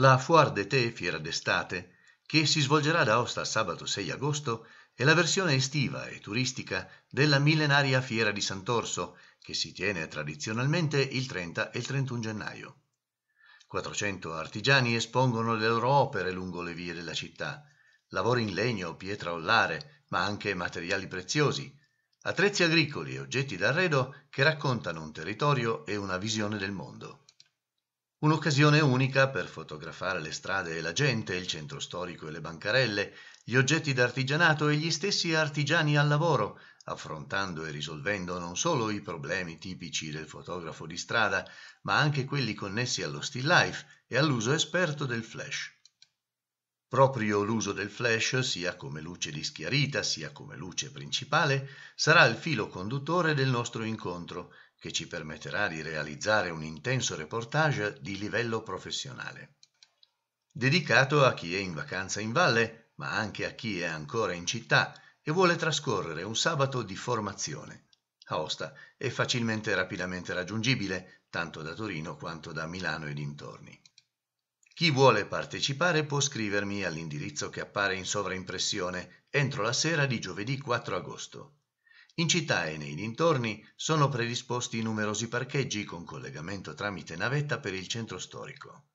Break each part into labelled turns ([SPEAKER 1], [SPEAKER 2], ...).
[SPEAKER 1] la Foire d'été, fiera d'estate, che si svolgerà ad Aosta sabato 6 agosto, è la versione estiva e turistica della millenaria Fiera di Sant'Orso, che si tiene tradizionalmente il 30 e il 31 gennaio. 400 artigiani espongono le loro opere lungo le vie della città, lavori in legno, pietra ollare, ma anche materiali preziosi, attrezzi agricoli e oggetti d'arredo che raccontano un territorio e una visione del mondo. Un'occasione unica per fotografare le strade e la gente, il centro storico e le bancarelle, gli oggetti d'artigianato e gli stessi artigiani al lavoro, affrontando e risolvendo non solo i problemi tipici del fotografo di strada, ma anche quelli connessi allo still life e all'uso esperto del flash. Proprio l'uso del flash, sia come luce di schiarita sia come luce principale, sarà il filo conduttore del nostro incontro che ci permetterà di realizzare un intenso reportage di livello professionale, dedicato a chi è in vacanza in valle, ma anche a chi è ancora in città e vuole trascorrere un sabato di formazione. Aosta è facilmente e rapidamente raggiungibile, tanto da Torino quanto da Milano e dintorni. Chi vuole partecipare può scrivermi all'indirizzo che appare in sovraimpressione entro la sera di giovedì 4 agosto in città e nei dintorni sono predisposti numerosi parcheggi con collegamento tramite navetta per il centro storico.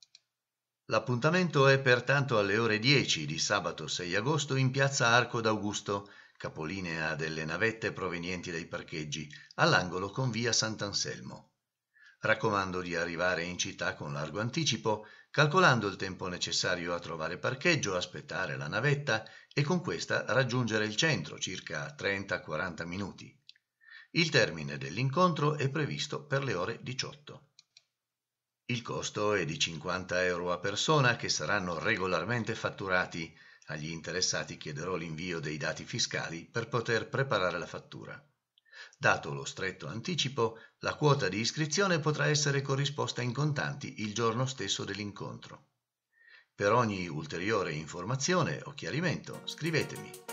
[SPEAKER 1] L'appuntamento è pertanto alle ore 10 di sabato 6 agosto in piazza Arco d'Augusto, capolinea delle navette provenienti dai parcheggi, all'angolo con via Sant'Anselmo raccomando di arrivare in città con largo anticipo, calcolando il tempo necessario a trovare parcheggio, aspettare la navetta e con questa raggiungere il centro circa 30-40 minuti. Il termine dell'incontro è previsto per le ore 18. Il costo è di 50 euro a persona che saranno regolarmente fatturati. Agli interessati chiederò l'invio dei dati fiscali per poter preparare la fattura. Dato lo stretto anticipo, la quota di iscrizione potrà essere corrisposta in contanti il giorno stesso dell'incontro. Per ogni ulteriore informazione o chiarimento scrivetemi